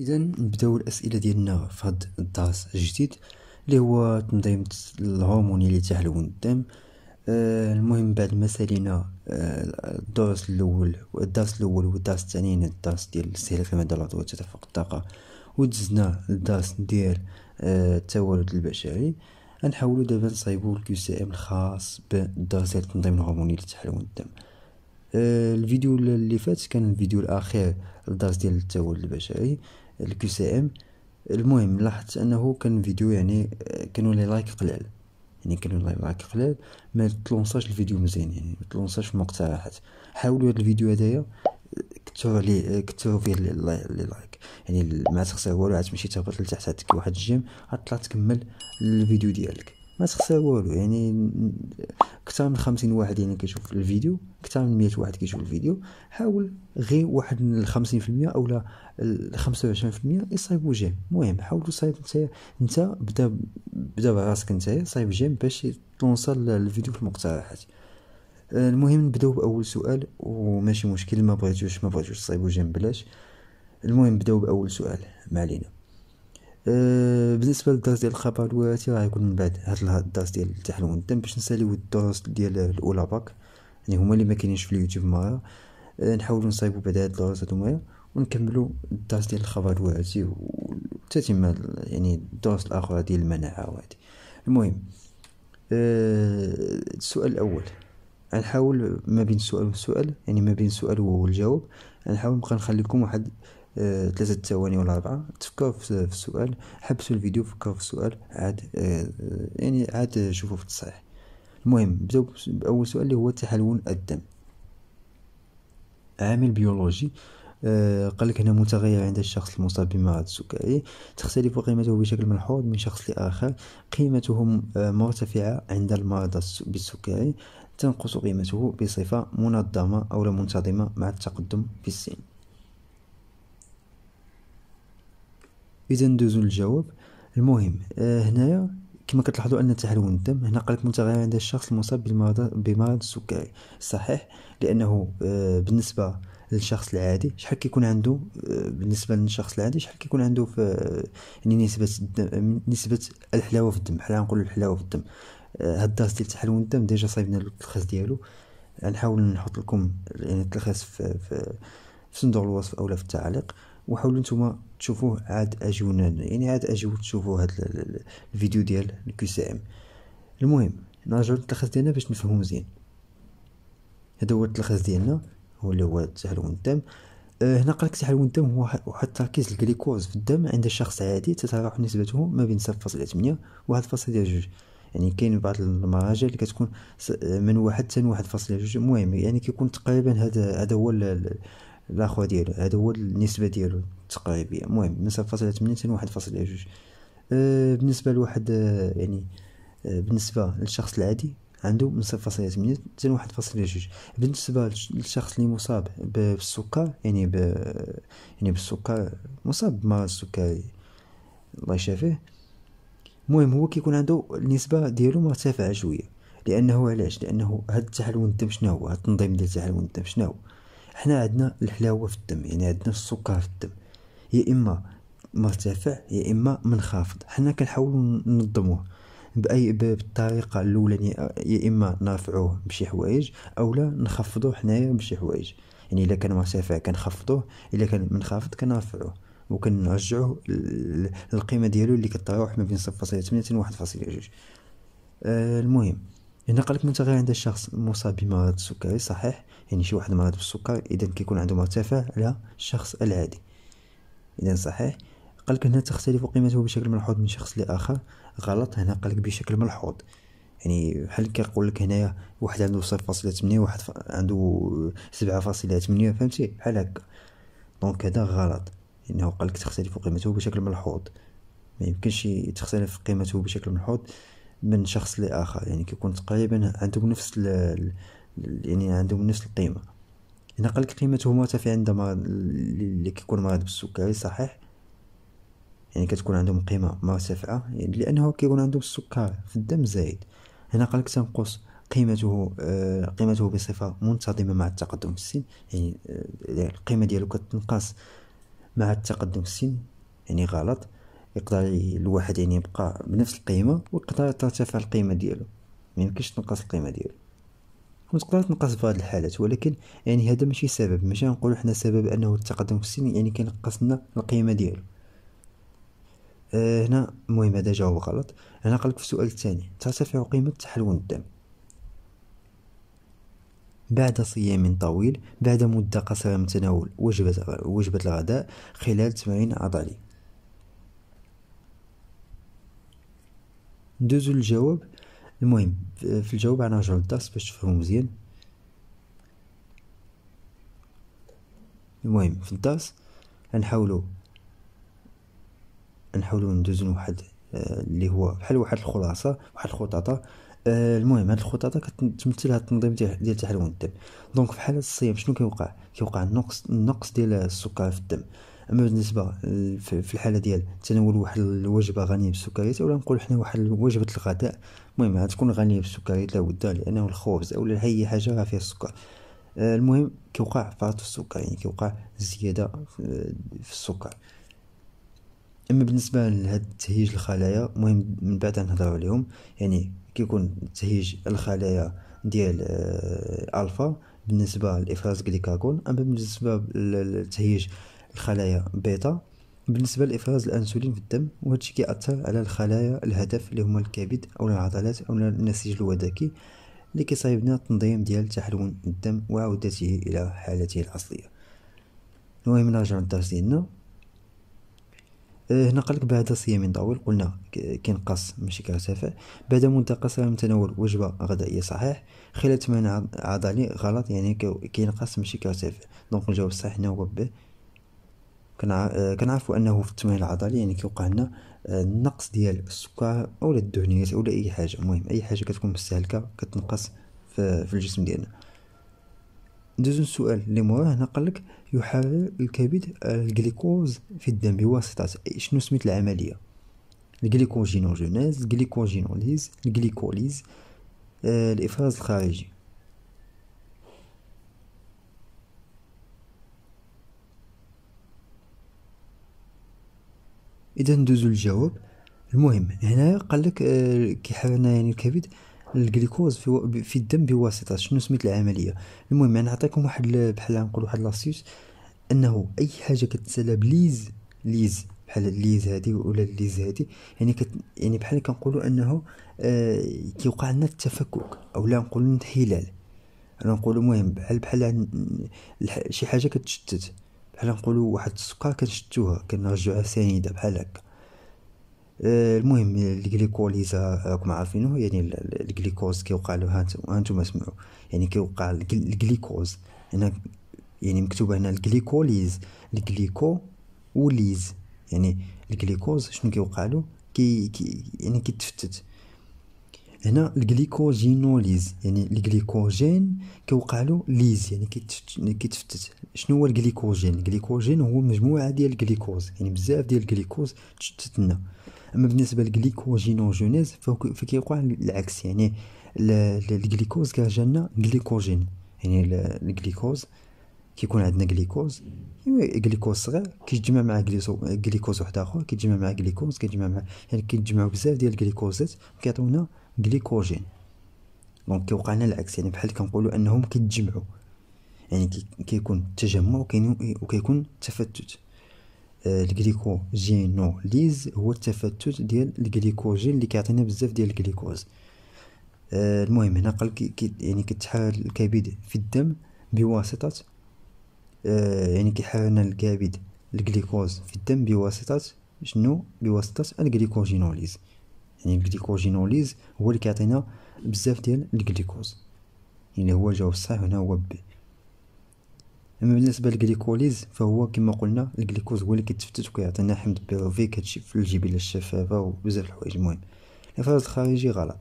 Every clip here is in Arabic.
اذا نبداو الاسئله ديالنا في هاد الدرس الجديد اللي هو تنظيم الهرموني لتحلون الدم آه المهم بعد ما سالينا آه الدرس الاول والدرس الاول والدرس الثاني يعني الدرس ديال استهلاك مدى العضويه وتدفق الطاقه ودزنا الدرس ديال آه التوالد البشري غنحاولو دابا نصايبو الكيو سي ام الخاص بالدرس ديال التنظيم الهرموني لتحلون الدم آه، الفيديو اللي فات كان الفيديو الاخير للدرس ديال التوالد البشري الكي سي ام المهم لاحظت انه كان فيديو يعني كانوا لي لايك قلال يعني كانوا لي لايك قلال ما تلونساش الفيديو مزيان يعني ما تلونساش مقترحات حاولوا هذا الفيديو هذايا كثروا لي كثروا فيه لي لايك يعني ما تخسر والو عاد تمشي تهبط لتحت عندك واحد الجيم عاد تكمل الفيديو ديالك ما تخسر والو يعني كثر من 50 واحد يعني كيشوف الفيديو كثر من 100 واحد كيشوف الفيديو حاول غير واحد من 50% اولا 25% يصايبوا جيم المهم حاول تصايب انت انت بدا بدا براسك انت صايب جيم باش توصل الفيديو في المقترحات المهم نبداو باول سؤال وماشي مشكل ما بغيتوش ما بغيتوش تصايبوا جيم بلاش المهم نبداو باول سؤال ما علينا أه، بالنسبه للدرس ديال الخبر الوراثي راه يكون من بعد هاد الدرس ديال التحلون الدم باش نساليو الدروس ديال الاولى باك يعني هما اللي ما كاينينش في اليوتيوب معايا أه نحاولوا نصايبوا بعد هاد الدروس هادو معايا ونكملوا الدرس ديال الخبر الوراثي وتتم يعني الدروس الاخرى ديال المناعه وهادي المهم أه السؤال الاول غنحاول ما بين السؤال والسؤال يعني ما بين السؤال والجواب غنحاول نبقى نخليكم واحد ثلاثة ثواني ولا أربعة تفكروا في السؤال حبسوا الفيديو فكروا في السؤال عاد آه، يعني عاد شوفوا في التصحيح المهم بداو بأول سؤال اللي هو تحلون الدم عامل بيولوجي آه، قال لك هنا متغير عند الشخص المصاب بمرض السكري تختلف قيمته بشكل ملحوظ من شخص لآخر قيمته آه، مرتفعة عند المرضى بالسكري تنقص قيمته بصفة منظمة أو منتظمة مع التقدم في السن اذا ندوزو للجواب المهم آه، هنايا كما كتلاحظوا ان تحلون الدم هنا قالك متغير عند الشخص المصاب بمرض السكري صحيح لانه آه، بالنسبه للشخص العادي شحال كيكون عنده آه، بالنسبه للشخص العادي شحال كيكون عنده في يعني نسبه الدم نسبه الحلاوه في الدم حنا نقول الحلاوه في الدم هاد الدرس ديال تحلون الدم ديجا صايبنا التلخيص ديالو غنحاول نحط لكم يعني التلخيص في, في, في صندوق الوصف اولا في التعليق وحاولوا نتوما تشوفوه عاد اجونا يعني عاد اجيو تشوفوا هاد الفيديو ديال الكي سي ام المهم نرجعو للتلخيص ديالنا باش نفهمو مزيان هذا هو التلخيص ديالنا هو اللي هو التحلل الدم أه، هنا قالك تحلل الدم هو واحد تركيز الجلوكوز في الدم عند الشخص عادي تتراوح نسبته ما بين 0.8 و 1.2 يعني كاين بعض المراجع اللي كتكون من واحد حتى لواحد فاصلة جوج المهم يعني كيكون تقريبا هذا هذا هو الاخوه ديالو هذا هو النسبه ديالو التقريبيه المهم من 0.8 ل 1.2 أه بالنسبه لواحد أه، يعني أه بالنسبه للشخص العادي عنده من 0.8 حتى 1.2 بالنسبه للشخص اللي مصاب بالسكر يعني ب يعني بالسكر مصاب بمرض السكري الله يشافيه المهم هو كيكون عنده النسبه ديالو مرتفعه شويه لانه علاش لانه هاد التحلون الدم شنو هو هاد التنظيم ديال التحلون الدم شنو هو حنا عندنا الحلاوه في الدم يعني عندنا السكر في الدم يا اما مرتفع يا اما منخفض حنا كنحاولوا ننظموه باي بالطريقه الاولى يا اما نرفعوه بشي حوايج اولا نخفضوه حنايا بشي حوايج يعني الا كان مرتفع كنخفضوه الا كان منخفض كنرفعوه وكنرجعوه للقيمه ديالو اللي كتراوح ما بين 0.8 و 1.2 المهم هنا قالك غير عند الشخص المصاب بمرض السكري صحيح يعني شي واحد مرض بالسكر اذا كيكون عنده مرتفع على الشخص العادي اذا صحيح قالك هنا تختلف قيمته بشكل ملحوظ من شخص لاخر غلط هنا قالك بشكل ملحوظ يعني بحال كيقول لك هنايا واحد عنده صفر فاصلة ثمانية واحد عنده سبعة فاصلة ثمانية فهمتي بحال هكا دونك هذا غلط لانه قالك تختلف قيمته بشكل ملحوظ ما يمكنش تختلف قيمته بشكل ملحوظ من شخص لاخر يعني كيكون تقريبا عندهم نفس يعني عندهم نفس القيمه هنا قال لك قيمته مرتفعه عند مرض اللي كيكون مريض بالسكري صحيح يعني كتكون عندهم قيمه مرتفعه يعني لانه كيكون عندهم السكر في الدم زايد هنا قال لك تنقص قيمته آه قيمته بصفه منتظمه مع التقدم في السن يعني آه القيمه ديالو كتنقص مع التقدم في السن يعني غلط يقدر الواحد يعني يبقى بنفس القيمه ويقدر ترتفع القيمه ديالو ما يمكنش تنقص القيمه ديالو وتقدر تنقص في هذه الحالات ولكن يعني هذا ماشي سبب ماشي نقولوا حنا سبب انه التقدم في السن يعني كينقص لنا القيمه ديالو أه هنا المهم هذا جاوب غلط انا قالك في السؤال الثاني ترتفع قيمه تحلون الدم بعد صيام طويل بعد مدة قصيرة من تناول وجبة وجبة الغداء خلال تمرين عضلي ندوزو للجواب المهم في الجواب غنرجعو للدرس باش تفهمو مزيان المهم في الدرس غنحاولو نحاولو ندوزو لواحد اللي هو بحال واحد الخلاصه واحد الخططه المهم هاد الخططه كتمثل هاد التنظيم ديال ديال الدم دونك في حاله الصيام شنو كيوقع كيوقع النقص النقص ديال السكر في الدم اما بالنسبه آه، في الحاله ديال تناول واحد الوجبه غنيه بالسكريات اولا نقول حنا واحد وجبه الغداء المهم تكون غنيه بالسكريات لابد لانه الخبز اولا اي حاجه راه فيها السكر آه، المهم كيوقع فرط السكر يعني كيوقع زياده آه، في السكر اما بالنسبه لهاد تهيج الخلايا المهم من بعد نهضروا عليهم يعني كيكون تهيج الخلايا ديال الفا بالنسبه لافراز غليكاغون اما بالنسبه لتهيج الخلايا بيتا بالنسبه لافراز الانسولين في الدم وهذا الشيء كيأثر على الخلايا الهدف اللي هما الكبد او العضلات او النسيج الوداكي اللي كيصايبنا التنظيم ديال تحلون الدم وعودته الى حالته الاصليه المهم نرجع للدرس ديالنا أه، هنا قالك بعد صيام طويل قلنا كينقص ماشي كيرتفع بعد مده قصيره من تناول وجبه غذائيه صحيح خلال 8 عضلي غلط يعني كينقص ماشي كيرتفع دونك الجواب الصحيح هنا هو به آه، كنعرفوا انه في التمرين العضلي يعني كيوقع لنا آه، النقص ديال السكر او الدهنيات او اي حاجه المهم اي حاجه كتكون مستهلكه كتنقص في, في الجسم ديالنا ندوزو السؤال اللي موراه هنا لك يحرر الكبد الجليكوز في الدم بواسطه شنو سميت العمليه الجليكوجينوجينيز الجليكوجينوليز الجليكوليز آه، الافراز الخارجي اذا ندوزو للجواب المهم هنا قال لك آه، كيحاول لنا يعني الكبد الجلوكوز في, في الدم بواسطه شنو سميت العمليه المهم انا نعطيكم واحد بحال نقول واحد لاسيوس انه اي حاجه كتسالى بليز ليز بحال الليز هادي ولا الليز هادي يعني كت يعني بحال كنقولوا انه آه كيوقع لنا التفكك او لا نقول انحلال انا نقول المهم بحال بحال شي حاجه كتشتت بحال نقولوا واحد السكر كنشتوها كنرجعوها سنيده بحال هكا آه، المهم الجليكوليزا راكم عارفينه يعني الجليكوز كيوقع له هانتوما سمعوا يعني كيوقع الجليكوز هنا يعني مكتوبه هنا الجليكوليز الجليكو وليز يعني الجليكوز شنو كيوقع له كي, كي يعني كيتفتت هنا الجليكوجينوليز يعني الجليكوجين كيوقع له ليز يعني, يعني كيتفتت شنو هو الجليكوجين الجليكوجين هو مجموعه ديال الجليكوز يعني بزاف ديال الجليكوز تشتت لنا اما بالنسبه للجليكوجينوجينيز فكيوقع العكس يعني الجليكوز كيرجع لنا جليكوجين يعني الجليكوز كيكون عندنا جليكوز يعني جليكوز صغير كيتجمع مع جليكوز واحد اخر كيتجمع مع جليكوز كيتجمع مع يعني كيتجمعوا بزاف ديال الجليكوزات كيعطيونا غليكوجين دونك كيوقع لنا العكس يعني بحال كنقولوا انهم كيتجمعوا يعني كيكون التجمع وكيكون التفتت آه، الجليكوجينوليز هو التفتت ديال الجليكوجين اللي كيعطينا بزاف ديال الجليكوز آه، المهم هنا قال كي يعني كتحرر الكبد في الدم بواسطه آه، يعني كيحررنا الكبد الجليكوز في الدم بواسطه شنو بواسطه الجليكوجينوليز يعني الجليكوجينوليز هو اللي كيعطينا بزاف ديال الجليكوز يعني هو الجواب الصحيح هنا هو بي اما بالنسبه للجليكوليز فهو كما قلنا الجليكوز هو اللي كيتفتت وكيعطينا حمض بي او في الجبيله الشفافه وبزاف الحوايج المهم الافراز الخارجي غلط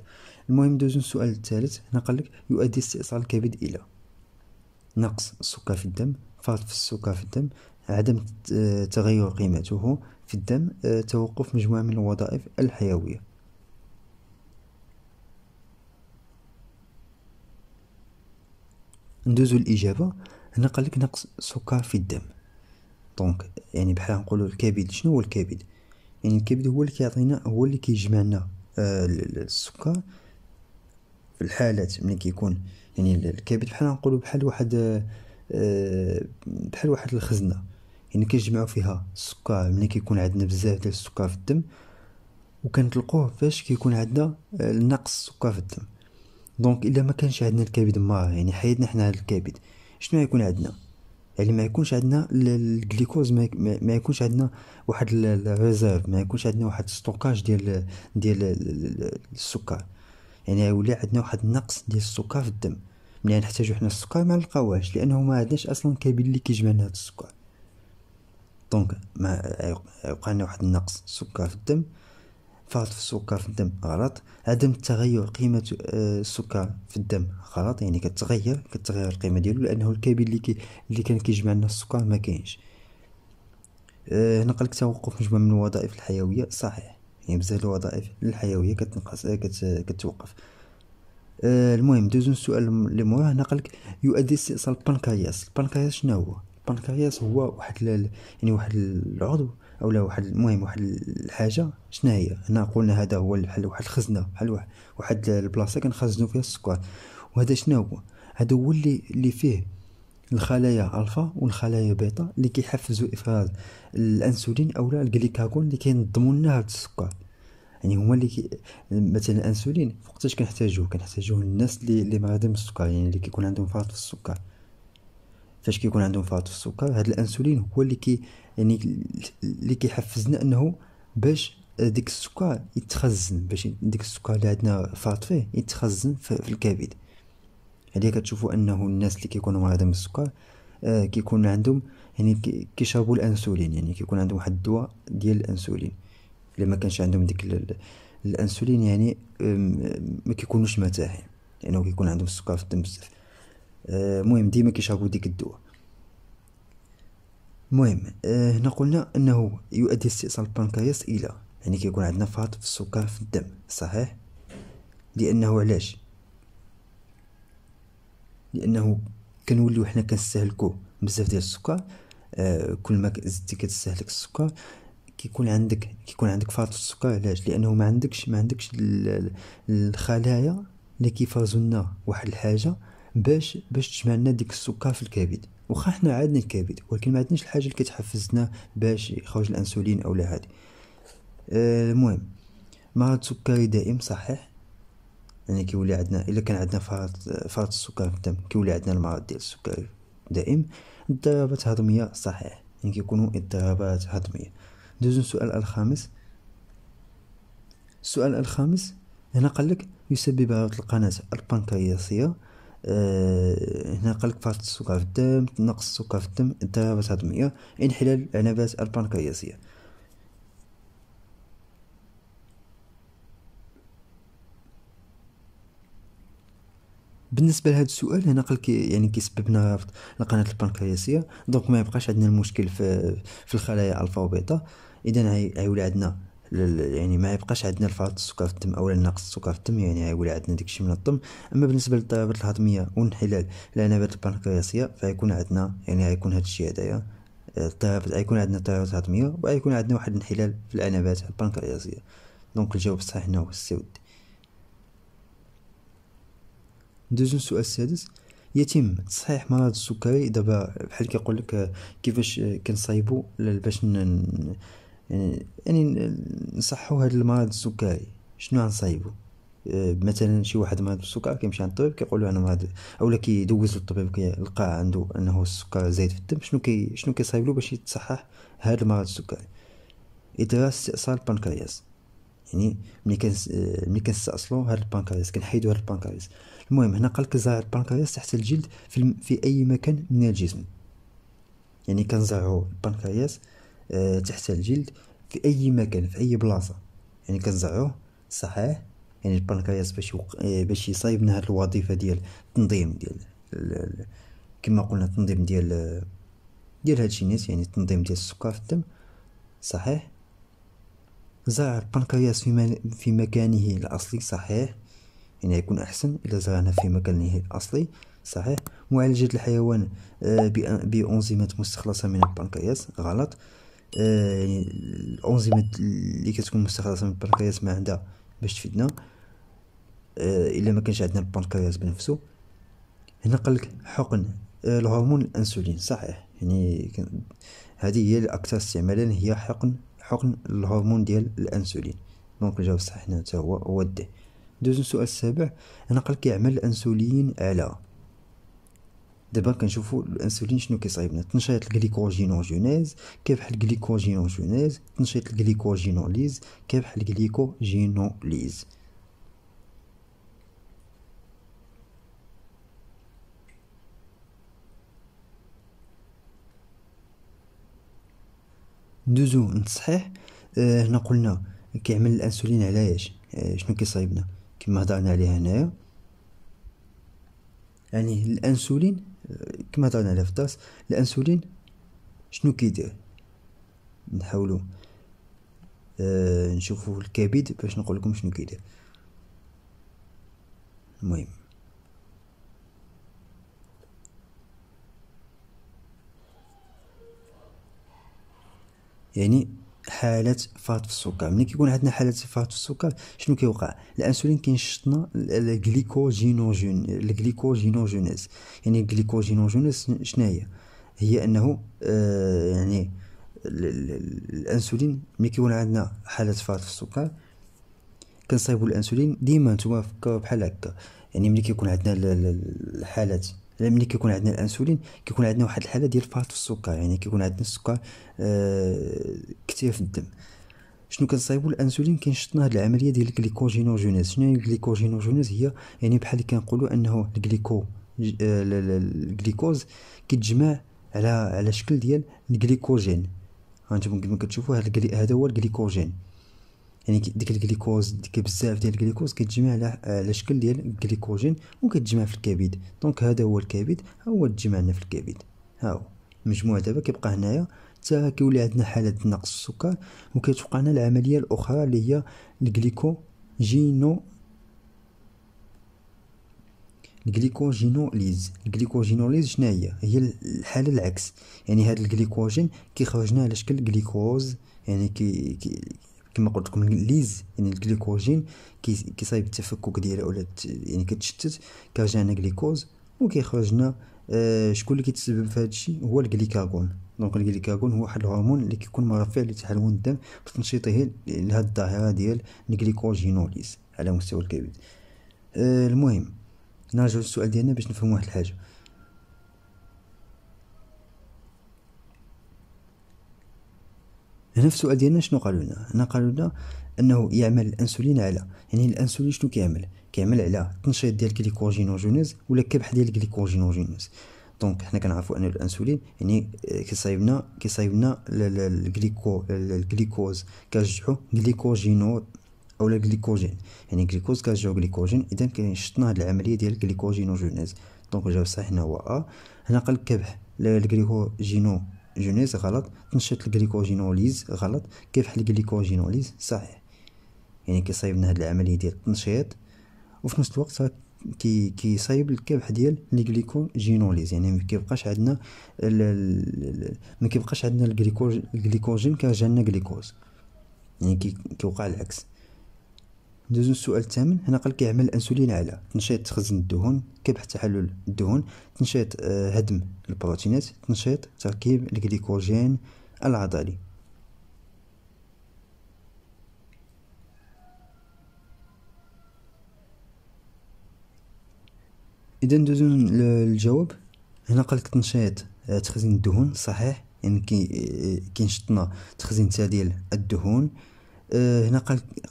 المهم ندوزو للسؤال الثالث هنا لك يؤدي استئصال الكبد الى نقص السكر في الدم فرط في السكر في الدم عدم تغير قيمته في الدم آه، توقف مجموعة من الوظائف الحيوية ندوزو الاجابه هنا قال لك نقص سكر في الدم دونك يعني بحال نقولوا الكبد شنو هو الكبد يعني الكبد هو اللي كيعطينا هو اللي كيجمع لنا آه السكر في الحالات ملي كيكون يعني الكبد بحال نقولوا بحال واحد آه بحال واحد الخزنه يعني كيجمعوا فيها السكر ملي كيكون عندنا بزاف ديال السكر في الدم وكنطلقوه فاش كيكون عندنا آه، نقص السكر في الدم دونك الا ما كانش عندنا الكبد ما يعني حيدنا حنا هذا الكبد شنو يكون عندنا يعني ما يكونش عندنا الجليكوز ما يكونش عندنا واحد الريزيرف ما يكونش عندنا واحد ستوكاج ديال ديال السكر يعني يولي عندنا واحد النقص ديال السكر في الدم ملي نحتاجو حنا السكر ما نلقاوهش لانه ما عندناش اصلا كبد اللي كيجمع لنا هذا السكر دونك ما يبقى لنا واحد النقص السكر في الدم فرط السكر في الدم غلط عدم تغير قيمه آه، السكر في الدم غلط يعني كتغير كتغير القيمه ديالو لانه الكبد اللي كي اللي كان كيجمع لنا السكر ما كاينش هنا آه، نقلك توقف مجموعه من الوظائف الحيويه صحيح يعني بزاف الوظائف الحيويه كتنقص آه، كتوقف المهم ندوزو للسؤال اللي موراه هنا يؤدي استئصال البنكرياس البنكرياس شنو هو البنكرياس هو واحد يعني واحد العضو او لا واحد المهم واحد الحاجه شنو هي هنا قلنا هذا هو بحال واحد الخزنه بحال واحد البلاصه كنخزنوا فيها السكر وهذا شنو هو هذا هو اللي اللي فيه الخلايا الفا والخلايا بيتا اللي كيحفزوا افراز الانسولين او لا الجليكاغون اللي كينظموا لنا هذا السكر يعني هما اللي كي مثلا الانسولين وقتاش كنحتاجوه كنحتاجوه الناس اللي اللي مريضين بالسكر يعني اللي كيكون عندهم فرط في السكر فاش كيكون عندهم فرط في السكر هذا الانسولين هو اللي كي يعني اللي كيحفزنا انه باش ديك السكر يتخزن باش ديك السكر اللي عندنا فات فيه يتخزن في الكبد هذه كتشوفوا انه الناس اللي كيكونوا مريضين السكر آه كيكون عندهم يعني كيشربوا الانسولين يعني كيكون عندهم واحد الدواء ديال الانسولين الا ما كانش عندهم ديك الانسولين يعني ما كيكونوش مرتاحين لانه يعني كيكون عندهم السكر في الدم بزاف آه، المهم آه ديما كيشربوا ديك الدواء المهم آه، هنا قلنا انه يؤدي استئصال البنكرياس الى يعني كيكون عندنا فرط في السكر في الدم صحيح لانه علاش لانه كنوليو حنا كنستهلكو بزاف ديال السكر آه كل ما زدتي كتستهلك السكر كيكون عندك كيكون عندك فرط السكر علاش لانه ما عندكش ما عندكش الخلايا اللي كيفرزوا لنا واحد الحاجه باش باش تجمع لنا ديك السكر في الكبد واخا حنا عادنا الكبد ولكن ما عندناش الحاجه اللي كتحفزنا باش يخرج الانسولين او لا هادي أه المهم مرض سكري دائم صحيح يعني كيولي عندنا الا كان عندنا فرط فرط السكر في الدم كيولي عندنا المرض ديال السكري دائم اضطرابات هضميه صحيح يعني كيكونوا اضطرابات هضميه ندوزو السؤال الخامس السؤال الخامس هنا قال لك يسبب عرض القناة البنكرياسية آه، هنا قالك فرط السكر في الدم نقص السكر في الدم التهابات هضمية انحلال العنبات البنكرياسية بالنسبه لهذا السؤال هنا قال كي يعني كيسبب لنا رفض القناه البنكرياسيه دونك ما يبقاش عندنا المشكل في في الخلايا الفا وبيتا اذا عيولى عندنا يعني ما يبقاش عندنا الفائض السكر في الدم او نقص السكر في الدم يعني يولي عندنا داكشي من الدم اما بالنسبه للضربات الهضميه والانحلال العنابات البنكرياسيه فيكون عندنا يعني غيكون هذا الشيء هذايا اضطرابات غيكون عندنا اضطرابات هضميه وغيكون عندنا واحد الانحلال في الانابات البنكرياسيه دونك الجواب الصحيح هنا هو السي ودي ندوزو السؤال السادس يتم تصحيح مرض السكري دابا بحال كيقول لك كيفاش كنصايبو باش يعني يعني هاد المرض السكري شنو غنصايبو آه، مثلا شي واحد مريض بالسكر كيمشي عند الطبيب كيقول له انا مريض اولا كيدوز للطبيب كيلقى عنده انه السكر زايد في الدم شنو كي شنو كيصايب له باش يتصحح هذا المرض السكري ادراس استئصال البنكرياس يعني ملي كان آه، ملي كنستأصلو هاد البنكرياس كنحيدو هاد البنكرياس المهم هنا قالك زرع البنكرياس تحت الجلد في, في اي مكان من الجسم يعني كنزرعو البنكرياس آه، تحت الجلد في اي مكان في اي بلاصه يعني كنزرعوه صحيح يعني البنكرياس باش وق... آه، باش يصايبنا هاد الوظيفه ديال التنظيم ديال ال... كما قلنا التنظيم ديال ديال هادشي الناس يعني التنظيم ديال السكر في الدم صحيح زرع البنكرياس في, م... في مكانه الاصلي صحيح يعني يكون احسن الا زرعناه في مكانه الاصلي صحيح معالجه الحيوان آه، بانزيمات مستخلصه من البنكرياس غلط يعني الانظمه اللي كتكون مستخلصه من البنكرياس ما عندها باش تفيدنا آه، الا ما كانش عندنا البنكرياس بنفسه هنا قالك حقن آه، الهرمون الانسولين صحيح يعني هذه هي الاكثر استعمالا هي حقن حقن الهرمون ديال الانسولين دونك الجواب الصحيح هنا هو هو الد دوزو السؤال السابع هنا قالك يعمل الانسولين على دابا كنشوفوا الانسولين شنو كيصايبنا تنشيط الجليكوجينوجينيز كيبحال الجليكوجينوجينيز تنشيط الجليكوجينوليز كيبحال الجليكوجينوليز ندوزو هنا أه هنا قلنا كيعمل الانسولين علاش آه، شنو كيصايبنا كما هضرنا عليها هنايا يعني الانسولين كما هضرنا عليها في الدرس الانسولين شنو كيدير نحاولوا آه نشوفوا الكبد باش نقول لكم شنو كيدير المهم يعني حالات فات في السكر ملي كيكون عندنا حالات فات في السكر شنو كيوقع الانسولين كينشطنا الجليكوجينوجين الجليكوجينوجينيز يعني الجليكوجينوجينيز شنو هي هي انه آه، يعني الانسولين ملي كيكون عندنا حالات فات في السكر كنصايبو الانسولين ديما نتوما فكروا بحال هكا يعني ملي كيكون عندنا الحالات ملي كيكون عندنا الانسولين كيكون عندنا واحد الحاله ديال في السكر يعني كيكون عندنا السكر آه كثير في الدم شنو كنصايبو الانسولين كينشطنا هاد العمليه ديال الجليكوجينوجينيز شنو هي الجليكوجينوجينيز هي يعني بحال اللي كنقولوا انه الجليكو آه، الجليكوز كيتجمع على على شكل ديال الجليكوجين هانتوما كما كتشوفوا هذا هو الجليكوجين يعني ديك الجليكوز ديك بزاف ديال الجليكوز كيتجمع على آه، على شكل ديال الجليكوجين وكتجمع في الكبد دونك هذا هو الكبد ها هو تجمع لنا في الكبد ها هو المجموع دابا كيبقى هنايا حتى كيولي عندنا حاله نقص السكر وكتوقع لنا العمليه الاخرى اللي هي جينو الجليكوجينوليز الجليكوجينوليز شنو هي هي الحاله العكس يعني هذا الجليكوجين كيخرج لنا على شكل جليكوز يعني كي كما قلت لكم ليز يعني الجليكوجين كيصايب التفكك ديالها ولا يعني كتشتت كرجعنا جليكوز وكيخرج لنا آه، شكون اللي كيتسبب في هذا الشيء هو الجليكاغون دونك الجليكاغون هو واحد الهرمون اللي كيكون مرافع لتحلون الدم تنشيطه لهاد الظاهره ديال الجليكوجينوليز على مستوى الكبد آه، المهم نرجعوا للسؤال ديالنا باش نفهموا واحد الحاجه هنا في السؤال ديالنا شنو قالوا لنا هنا قالوا لنا انه يعمل الانسولين على يعني الانسولين شنو كيعمل كيعمل على التنشيط ديال الجليكوجينوجينيز ولا كبح ديال الجليكوجينوجينيز دونك حنا كنعرفوا ان الانسولين يعني كيصايبنا كيصايبنا الجليكو الجليكوز كنرجعو جليكوجينو او الجليكوجين يعني جليكوز كنرجعو جليكوجين اذا كنشطنا هاد العمليه ديال الجليكوجينوجينيز دونك الجواب الصحيح هنا هو ا هنا قال كبح الجليكوجينو جونيز غلط تنشيط الجليكوجينوليز غلط كيف حل الجليكوجينوليز صحيح يعني كيصايبنا هاد العمليه ديال التنشيط وفي نفس الوقت كي كيصايب الكبح ديال الجليكوجينوليز يعني ما كيبقاش عندنا ما كيبقاش عندنا الجليكوجين كجانا جليكوز يعني كيوقع العكس ندوزو السؤال الثامن هنا قال كيعمل الانسولين على تنشيط تخزين الدهون كبح تحلل الدهون تنشيط هدم آه، البروتينات تنشيط تركيب الجليكوجين العضلي اذا ندوزو للجواب هنا قال تنشيط آه، تخزين الدهون صحيح يعني كي آه، كينشطنا تخزين تاع ديال الدهون آه، هنا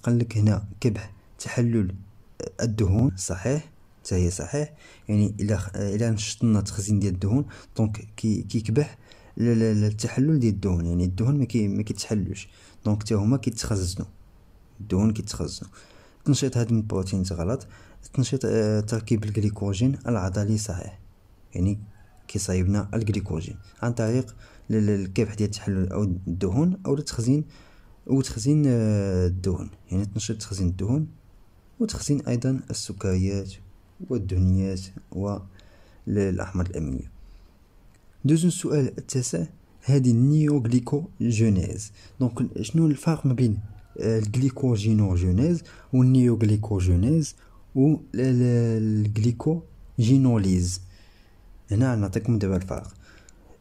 قال لك هنا كبح تحلل آه، الدهون صحيح حتى هي صحيح يعني الا آه، الا نشطنا التخزين ديال الدهون دونك كيكبح التحلل ديال الدهون يعني الدهون ما كيتحللش دونك حتى هما كيتخزنوا الدهون كيتخزنوا تنشيط هاد البروتين غلط تنشيط تركيب الجليكوجين العضلي صحيح يعني كيصايبنا الجليكوجين عن طريق الكبح ديال التحلل او الدهون او التخزين وتخزين آه، الدهون يعني تنشط تخزين الدهون وتخزين ايضا السكريات والدهنيات والاحماض الامينيه دوزون السؤال التاسع هذه النيوغليكوجينيز دونك شنو الفرق ما بين آه، الجليكوجينوجينيز والنيوغليكوجينيز الجليكوجينوليز هنا نعطيكم دابا الفرق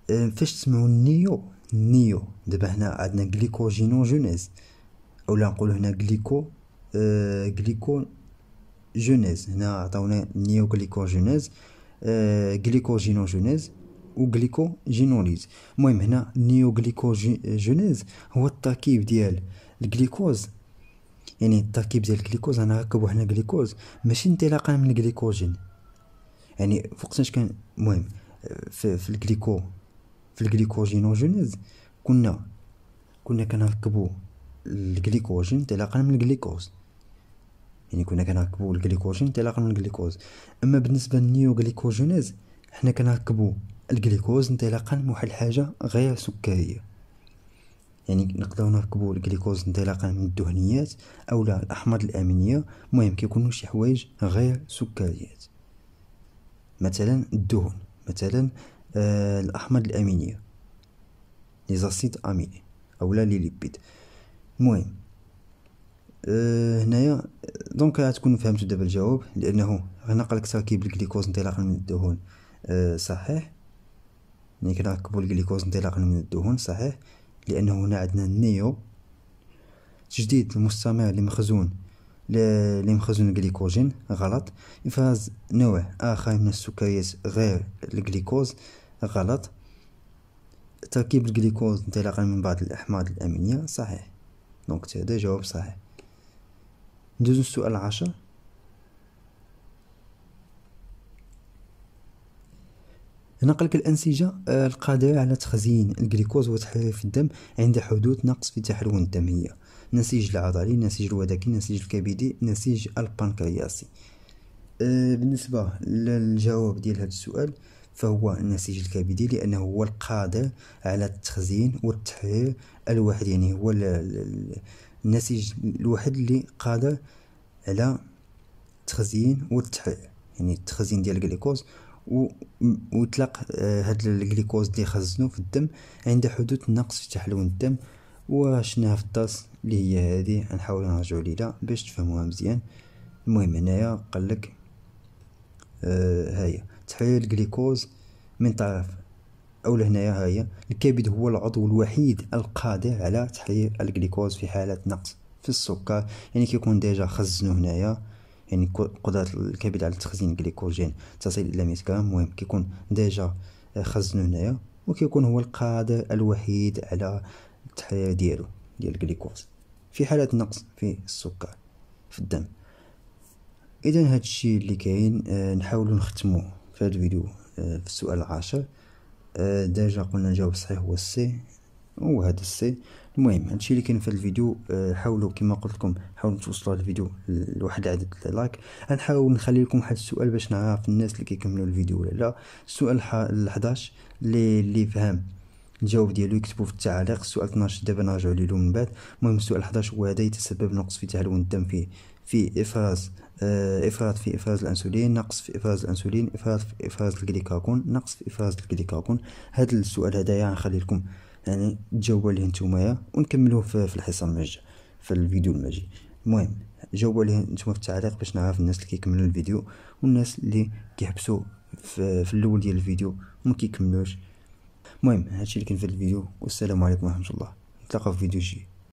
آه، فاش تسمعوا النيو نيو دابا هنا عندنا غليكوجينو جونيز اولا نقول هنا غليكو آه غليكو جينيز هنا عطاونا نيو غليكوجينيز آه غليكوجينو و وغليكوجينوليز المهم هنا نيو غليكوجينيز آه، هو التركيب ديال الجليكوز يعني التركيب ديال الجليكوز انا ركبوا هنا جليكوز ماشي انطلاقا من الجليكوجين يعني فوقتاش كان المهم آه، في, في الجليكو في الجليكوجينوجينيز كنا كنا كنركبو الجليكوجين انطلاقا من الجليكوز يعني كنا كنركبو الجليكوجين انطلاقا من الجليكوز اما بالنسبه للنيو جليكوجينيز حنا كنركبو الجليكوز انطلاقا من واحد الحاجه غير سكريه يعني نقدروا نركبو الجليكوز انطلاقا من الدهنيات اولا الاحماض الامينيه المهم كيكونوا شي حوايج غير سكريات مثلا الدهن مثلا آه، الأحمر الأمينية لي زاسيد أميني لا لي ليبيد المهم أه هنايا دونك غتكونوا فهمتوا دابا الجواب لانه هنا قالك تركيب الجليكوز انطلاقا من الدهون أه صحيح يعني كنركبوا الجليكوز انطلاقا من الدهون صحيح لانه هنا عندنا النيو تجديد المستمر لمخزون لمخزون الجليكوجين غلط إفراز نوع آخر من السكريات غير الجليكوز غلط تركيب الجليكوز انطلاقا من بعض الأحماض الأمينية صحيح دونك هذا جواب صحيح ندوز للسؤال العاشر نقلك الأنسجة آه، القادرة على تخزين الجلوكوز وتحريره في الدم عند حدوث نقص في تحلون الدم هي النسيج العضلي النسيج الوداكي النسيج الكبدي النسيج البنكرياسي آه، بالنسبة للجواب ديال هذا السؤال فهو النسيج الكبدي لأنه هو القادر على التخزين والتحرير الواحد يعني هو النسيج الواحد اللي قادر على التخزين والتحرير يعني التخزين ديال و ويطلق آه، هاد الجلوكوز اللي خزنوه في الدم عند حدوث نقص في تحلون الدم وشناها في الطاس اللي هي هذه غنحاول نرجعو ليها باش تفهموها مزيان المهم هنايا قالك آه هاهي تحليل الجليكوز من طرف أولا هنايا ها هي الكبد هو العضو الوحيد القادر على تحليل الجليكوز في حاله نقص في السكر يعني كيكون ديجا خزنو هنايا يعني قدرة الكبد على تخزين الجليكوجين تصل الى 100 غرام المهم كيكون ديجا خزنو هنايا وكيكون هو القادر الوحيد على التحليل ديالو ديال الجليكوز في حالة نقص في السكر في الدم اذا هادشي اللي كاين آه، نحاولو نختموه في هذا الفيديو آه، في السؤال العاشر آه، ديجا قلنا الجواب الصحيح هو السي وهذا السي المهم هادشي اللي كاين في الفيديو آه، حاولوا كما قلت لكم حاولوا توصلوا الفيديو لواحد العدد لايك غنحاول نخلي لكم واحد السؤال باش نعرف الناس اللي كيكملوا الفيديو ولا لا السؤال ال 11 اللي اللي فهم الجواب ديالو يكتبوا في التعليق السؤال 12 دابا نرجعوا ليه من بعد المهم السؤال 11 هو هذا يتسبب نقص في تهلون الدم في في افراز آه، إفراط في إفراز الأنسولين نقص في إفراز الأنسولين إفراط في إفراز الجليكاجون نقص في إفراز الجليكاغون هذا السؤال هذايا يعني غنخلي لكم يعني تجاوبوا عليه نتوما ونكملوه في الحصة المجة في الفيديو المجي المهم جاوبوا عليه نتوما في التعليق باش نعرف الناس اللي كيكملوا الفيديو والناس اللي كيحبسوا في, في الاول ديال الفيديو وما كيكملوش المهم هادشي اللي كان في الفيديو والسلام عليكم ورحمه الله نتلاقاو في فيديو جديد